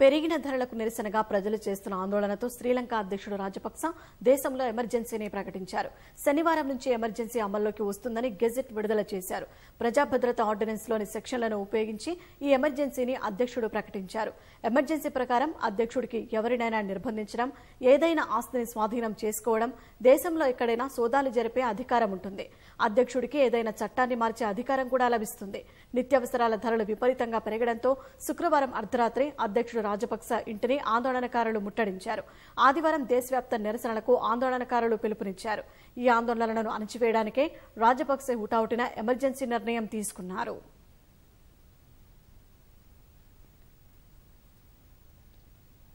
పెరిగిన ధరలకు నిరసనగా ప్రజలు చేస్తున్న ఆందోళనతో శ్రీలంక అధ్యక్షుడు రాజపక్స దేశంలో ఎమర్జెన్సీని ప్రకటించారు శనివారం నుంచి ఎమర్జెన్సీ అమల్లోకి వస్తుందని గెజిట్ విడుదల చేశారు ప్రజాభద్రత లోని సెక్షన్లను ఉపయోగించి ఈ ఎమర్జెన్సీని అధ్యక్షుడు ప్రకటించారు ఎమర్జెన్సీ ప్రకారం అధ్యక్షుడికి ఎవరినైనా నిర్బంధించడం ఏదైనా ఆస్తిని స్వాధీనం చేసుకోవడం దేశంలో ఎక్కడైనా సోదాలు జరిపే అధికారం ఉంటుంది అధ్యక్షుడికి ఏదైనా చట్టాన్ని మార్చే అధికారం కూడా లభిస్తుంది నిత్యావసరాల ధరలు విపరీతంగా పెరగడంతో శుక్రవారం అర్ధరాత్రి అధ్యక్షుడు రాజపక్స ఇంటిని ఆందోళనకారులు ముట్టడించారు ఆదివారం దేశవ్యాప్త నిరసనలకు ఆందోళనకారులు పిలుపునిచ్చారు ఈ ఆందోళనలను అణచివేయడానికే రాజపక్సే హుటాహుటిన ఎమర్జెన్సీ నిర్ణయం తీసుకున్నారు